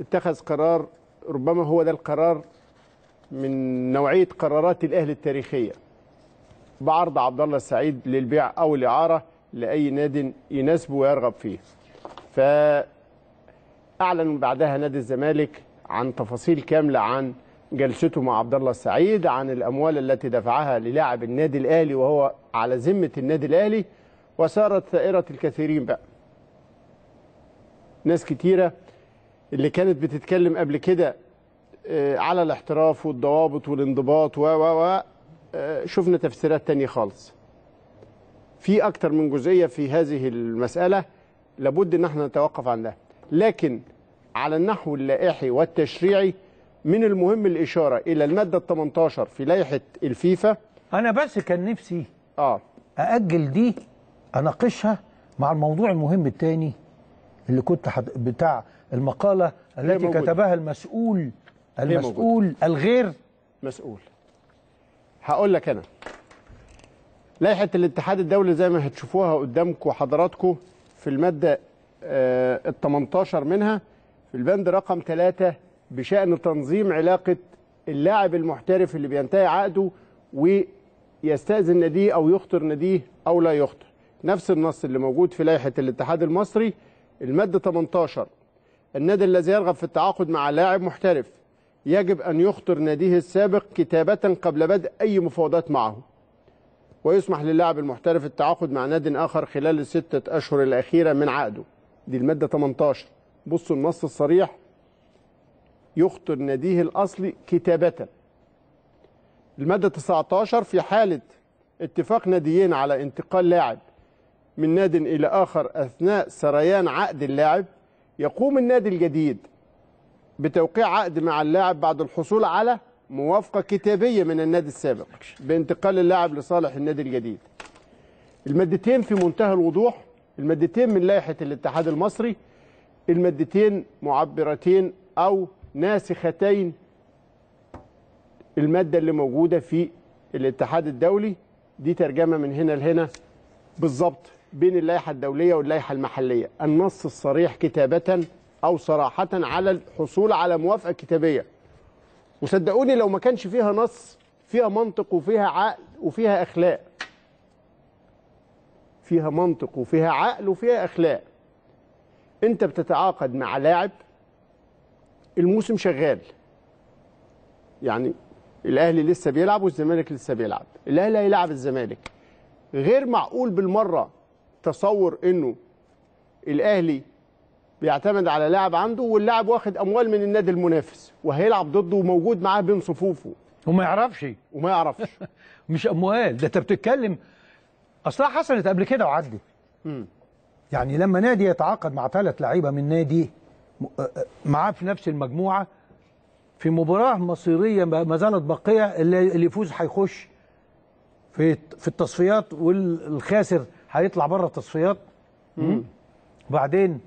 اتخذ قرار ربما هو ده القرار من نوعية قرارات الأهلي التاريخية بعرض عبد الله السعيد للبيع أو الإعارة لأي ناد يناسبه ويرغب فيه فأعلن بعدها نادي الزمالك عن تفاصيل كاملة عن جلسته مع عبد الله السعيد عن الأموال التي دفعها للاعب النادي الأهلي وهو على ذمة النادي الأهلي وصارت ثائرة الكثيرين بقى ناس كتيرة اللي كانت بتتكلم قبل كده آه، على الاحتراف والضوابط والانضباط و و و آه، شفنا تفسيرات تانية خالص في أكتر من جزئية في هذه المسألة لابد أن احنا نتوقف عندها لكن على النحو اللائحي والتشريعي من المهم الإشارة إلى المادة 18 في لائحة الفيفا أنا بس كان نفسي آه أأجل دي أناقشها مع الموضوع المهم التاني اللي كنت حط... بتاع المقالة التي كتبها المسؤول المسؤول الغير مسؤول هقول لك أنا لائحة الاتحاد الدولي زي ما هتشوفوها قدامكم حضراتكم في المادة آه، ال 18 منها في البند رقم 3 بشأن تنظيم علاقة اللاعب المحترف اللي بينتهي عقده ويستأذن ناديه أو يخطر ناديه أو لا يخطر نفس النص اللي موجود في لائحة الاتحاد المصري المادة 18 النادي الذي يرغب في التعاقد مع لاعب محترف يجب أن يخطر ناديه السابق كتابة قبل بدء أي مفاوضات معه ويسمح للاعب المحترف التعاقد مع ناد آخر خلال الستة أشهر الأخيرة من عقده دي المادة 18 بصوا النص الصريح يخطر ناديه الأصلي كتابة المادة 19 في حالة اتفاق ناديين على انتقال لاعب من ناد إلى آخر أثناء سريان عقد اللاعب يقوم النادي الجديد بتوقيع عقد مع اللاعب بعد الحصول على موافقة كتابية من النادي السابق بانتقال اللاعب لصالح النادي الجديد المادتين في منتهى الوضوح المادتين من لائحة الاتحاد المصري المادتين معبرتين أو ناسختين المادة اللي موجودة في الاتحاد الدولي دي ترجمة من هنا لهنا بالظبط بين اللائحة الدولية واللائحة المحلية النص الصريح كتابة أو صراحة على الحصول على موافقة كتابية وصدقوني لو ما كانش فيها نص فيها منطق وفيها عقل وفيها أخلاق فيها منطق وفيها عقل وفيها أخلاق أنت بتتعاقد مع لاعب الموسم شغال يعني الأهلي لسه بيلعب والزمالك لسه بيلعب الأهلي هيلاعب الزمالك غير معقول بالمرة تصور انه الاهلي بيعتمد على لاعب عنده واللاعب واخد اموال من النادي المنافس وهيلعب ضده وموجود معاه بين صفوفه وما يعرفش وما يعرفش مش اموال ده انت بتتكلم اصلها حصلت قبل كده وعدت يعني لما نادي يتعاقد مع ثلاث لعيبه من نادي معاه في نفس المجموعه في مباراه مصيريه ما زالت باقيه اللي يفوز هيخش في في التصفيات والخاسر هيطلع بره التصفيات وبعدين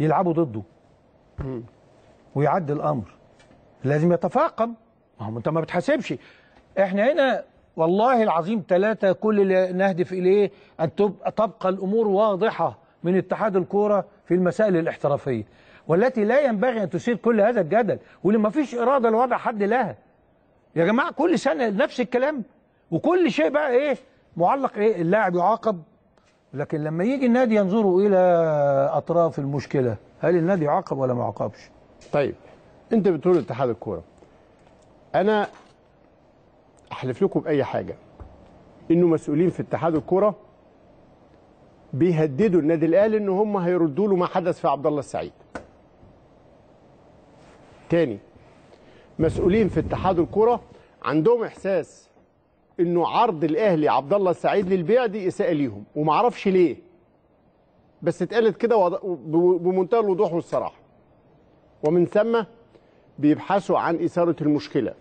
يلعبوا ضده ويعدي الامر لازم يتفاقم ما هو انت ما بتحاسبش احنا هنا والله العظيم ثلاثة كل اللي نهدف إليه أن تبقى الأمور واضحة من اتحاد الكورة في المسائل الاحترافية والتي لا ينبغي أن تثير كل هذا الجدل واللي ما فيش إرادة لوضع حد لها يا جماعة كل سنة نفس الكلام وكل شيء بقى إيه معلق إيه اللاعب يعاقب لكن لما يجي النادي ينظروا إلى أطراف المشكلة هل النادي عاقب ولا ما عاقبش طيب أنت بتقول اتحاد الكورة أنا أحلف لكم بأي حاجة إنه مسؤولين في اتحاد الكورة بيهددوا النادي الأهلي إن هم هيردوا له ما حدث في عبد الله السعيد تاني مسؤولين في اتحاد الكوره عندهم احساس انه عرض الاهلي عبد الله السعيد للبيع دي اساءه ليهم وما اعرفش ليه بس اتقالت كده بمنتهى الوضوح والصراحه ومن ثم بيبحثوا عن اثاره المشكله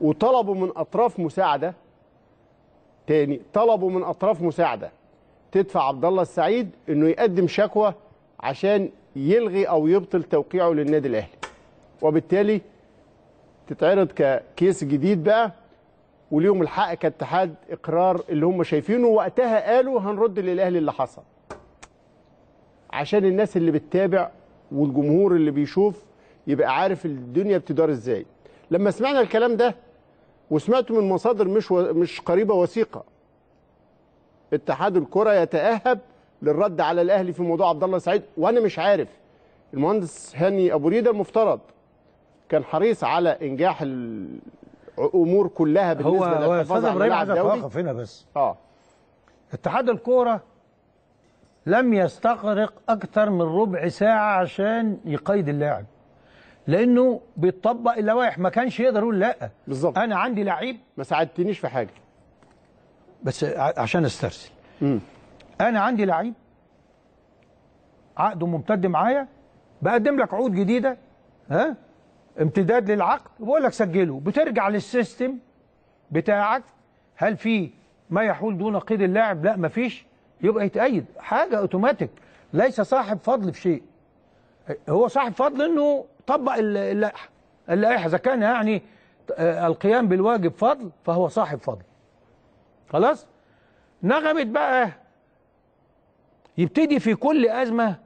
وطلبوا من اطراف مساعده تاني طلبوا من اطراف مساعده تدفع عبد الله السعيد انه يقدم شكوى عشان يلغي او يبطل توقيعه للنادي الاهلي وبالتالي تتعرض ككيس جديد بقى وليهم الحق كاتحاد اقرار اللي هم شايفينه وقتها قالوا هنرد للاهلي اللي حصل عشان الناس اللي بتتابع والجمهور اللي بيشوف يبقى عارف الدنيا بتدار ازاي لما سمعنا الكلام ده وسمعته من مصادر مش و... مش قريبه وثيقه اتحاد الكره يتاهب للرد على الاهلي في موضوع عبد الله سعيد وانا مش عارف المهندس هاني ابو ريده المفترض كان حريص على انجاح امور كلها بالنسبه هو استاذ ابراهيم عايز اتوقف هنا بس اه اتحاد الكوره لم يستغرق اكثر من ربع ساعه عشان يقيد اللاعب لانه بيطبق اللوائح ما كانش يقدر يقول لا بالظبط انا عندي لعيب ما ساعدتنيش في حاجه بس عشان استرسل م. انا عندي لعيب عقده ممتد معايا بقدم لك عقود جديده ها امتداد للعقد بقول لك سجله بترجع للسيستم بتاعك هل في ما يحول دون قيد اللاعب لا مفيش يبقى يتأيد حاجة اوتوماتيك ليس صاحب فضل في شيء هو صاحب فضل انه طبق اللائحة اللائحة اذا كان يعني آه، القيام بالواجب فضل فهو صاحب فضل خلاص نغمت بقى يبتدي في كل أزمة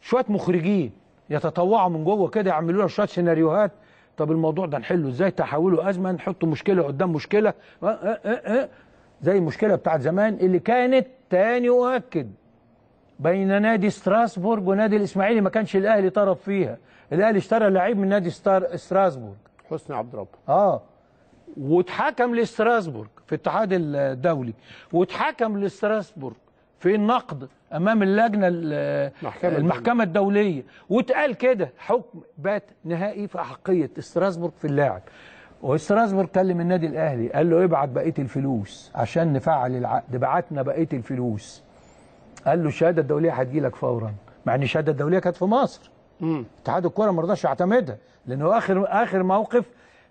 شوية مخرجين يتطوعوا من جوه كده يعملوا لنا شويه سيناريوهات طب الموضوع ده نحله ازاي تحوله ازمه نحط مشكله قدام مشكله أه،, أه أه أه زي المشكله بتاعت زمان اللي كانت تاني اؤكد بين نادي ستراسبورج ونادي الاسماعيلي ما كانش الاهلي طرف فيها الاهلي اشترى لعيب من نادي ستار ستراسبورج حسني عبد ربه اه واتحكم لستراسبورج في الاتحاد الدولي واتحكم لستراسبورج في النقد امام اللجنه المحكمه, المحكمة الدوليه واتقال كده حكم بات نهائي في احقيه استراسبورغ في اللاعب واستراسبورغ كلم النادي الاهلي قال له ابعت بقيه الفلوس عشان نفعل العقد بعتنا بقيه الفلوس قال له الشهاده الدوليه هتجي لك فورا مع ان الشهاده الدوليه كانت في مصر اتحاد الكوره ما رضاش يعتمدها لانه اخر اخر موقف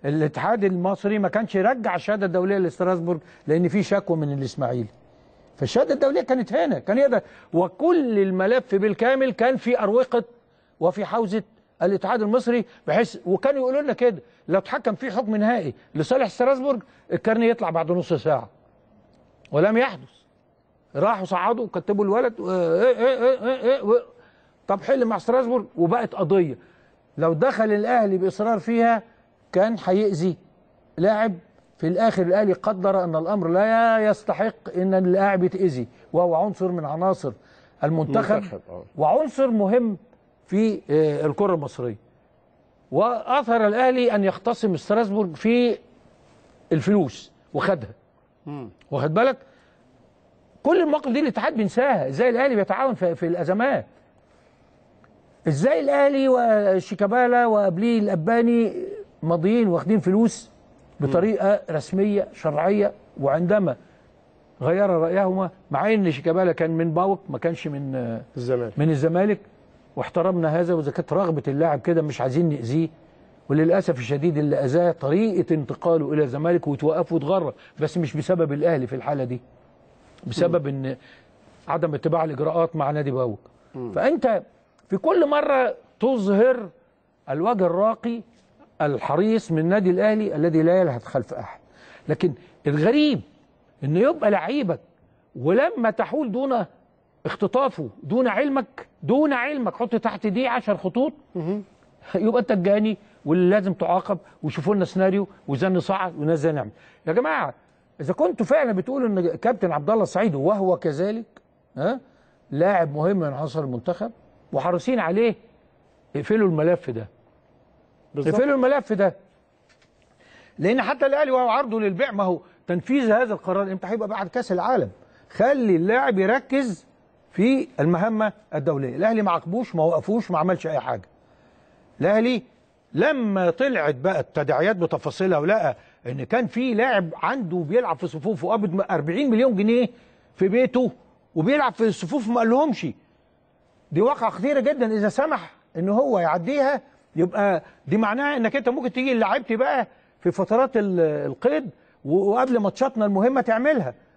الاتحاد المصري ما كانش يرجع الشهاده الدوليه لاستراسبورغ لان في شكوى من الاسماعيلي فالشهادة الدولية كانت هنا كان يقدر وكل الملف بالكامل كان في أروقة وفي حوزة الاتحاد المصري بحيث وكانوا يقولوا لنا كده لو اتحكم في حكم نهائي لصالح ستراسبورج الكارني يطلع بعد نص ساعة ولم يحدث راحوا صعدوا وكتبوا الولد ايه ايه ايه ايه, إيه،, إيه، طب حل مع ستراسبورج وبقت قضية لو دخل الأهلي بإصرار فيها كان هيأذي لاعب في الآخر الأهلي قدر أن الأمر لا يستحق أن اللاعب يتاذي وهو عنصر من عناصر المنتخب آه. وعنصر مهم في آه، الكرة المصرية وأثر الأهلي أن يختصم ستراسبورج في الفلوس وخدها واخد بالك كل المواقف دي الاتحاد بينساها ازاي الاهلي بيتعاون في, في الازمات ازاي الاهلي وشيكابالا وقبليه الاباني ماضيين واخدين فلوس بطريقة رسمية شرعية وعندما غير رأيهما مع ان شيكابالا كان من باوك ما كانش من الزمالك من الزمالك واحترمنا هذا واذا كانت رغبه اللاعب كده مش عايزين ناذيه وللاسف الشديد اللي اذاه طريقه انتقاله الى الزمالك وتوقف وتغرر بس مش بسبب الاهلي في الحاله دي بسبب ان عدم اتباع الاجراءات مع نادي باوك فانت في كل مره تظهر الوجه الراقي الحريص من النادي الأهلي الذي لا يلهث خلف أحد لكن الغريب أنه يبقى لعيبك ولما تحول دون اختطافه دون علمك دون علمك حط تحت دي 10 خطوط يبقى انت الجاني واللي لازم تعاقب وشوفوا لنا سيناريو وزن نصعد وناس نعمل يا جماعه اذا كنتوا فعلا بتقولوا ان كابتن عبد الله السعيد وهو كذلك ها لاعب مهم من عناصر المنتخب وحريصين عليه اقفلوا الملف ده اقفلوا الملف ده لان حتى الاهلي وهو عرضه للبيع ما هو تنفيذ هذا القرار امتى هيبقى بعد كاس العالم خلي اللاعب يركز في المهمه الدوليه الاهلي ما عاقبوش ما وقفوش ما عملش اي حاجه الاهلي لما طلعت بقى التداعيات بتفاصيلها ولقى ان كان في لاعب عنده بيلعب في صفوفه قابض 40 مليون جنيه في بيته وبيلعب في الصفوف ما قالهمش دي واقعه خطيره جدا اذا سمح ان هو يعديها يبقى دي معناها انك انت ممكن تيجي لعيبتي بقى في فترات القيد وقبل ماتشاتنا المهمه تعملها